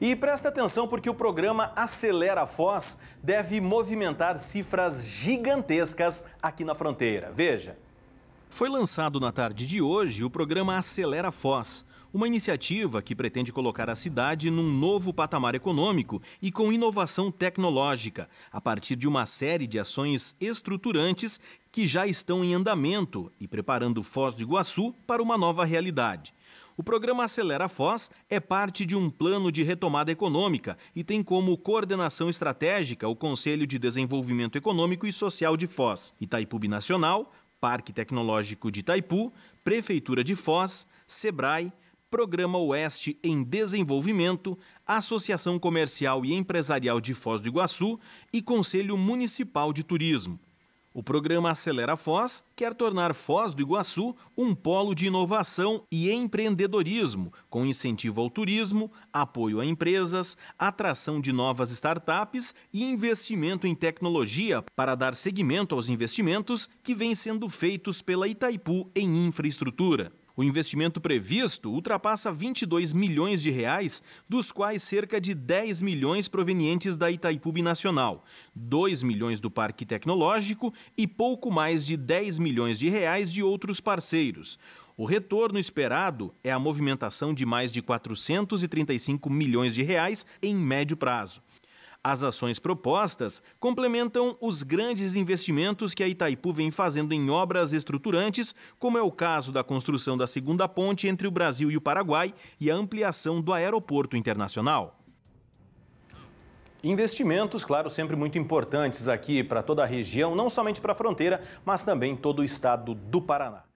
E presta atenção porque o programa Acelera Foz deve movimentar cifras gigantescas aqui na fronteira. Veja. Foi lançado na tarde de hoje o programa Acelera Foz, uma iniciativa que pretende colocar a cidade num novo patamar econômico e com inovação tecnológica, a partir de uma série de ações estruturantes que já estão em andamento e preparando Foz do Iguaçu para uma nova realidade. O programa Acelera Foz é parte de um plano de retomada econômica e tem como coordenação estratégica o Conselho de Desenvolvimento Econômico e Social de Foz, Itaipu Binacional, Parque Tecnológico de Itaipu, Prefeitura de Foz, SEBRAE, Programa Oeste em Desenvolvimento, Associação Comercial e Empresarial de Foz do Iguaçu e Conselho Municipal de Turismo. O programa Acelera Foz quer tornar Foz do Iguaçu um polo de inovação e empreendedorismo, com incentivo ao turismo, apoio a empresas, atração de novas startups e investimento em tecnologia para dar seguimento aos investimentos que vêm sendo feitos pela Itaipu em infraestrutura. O investimento previsto ultrapassa 22 milhões de reais, dos quais cerca de 10 milhões provenientes da Itaipu Nacional, 2 milhões do Parque Tecnológico e pouco mais de 10 milhões de reais de outros parceiros. O retorno esperado é a movimentação de mais de 435 milhões de reais em médio prazo. As ações propostas complementam os grandes investimentos que a Itaipu vem fazendo em obras estruturantes, como é o caso da construção da segunda ponte entre o Brasil e o Paraguai e a ampliação do aeroporto internacional. Investimentos, claro, sempre muito importantes aqui para toda a região, não somente para a fronteira, mas também todo o estado do Paraná.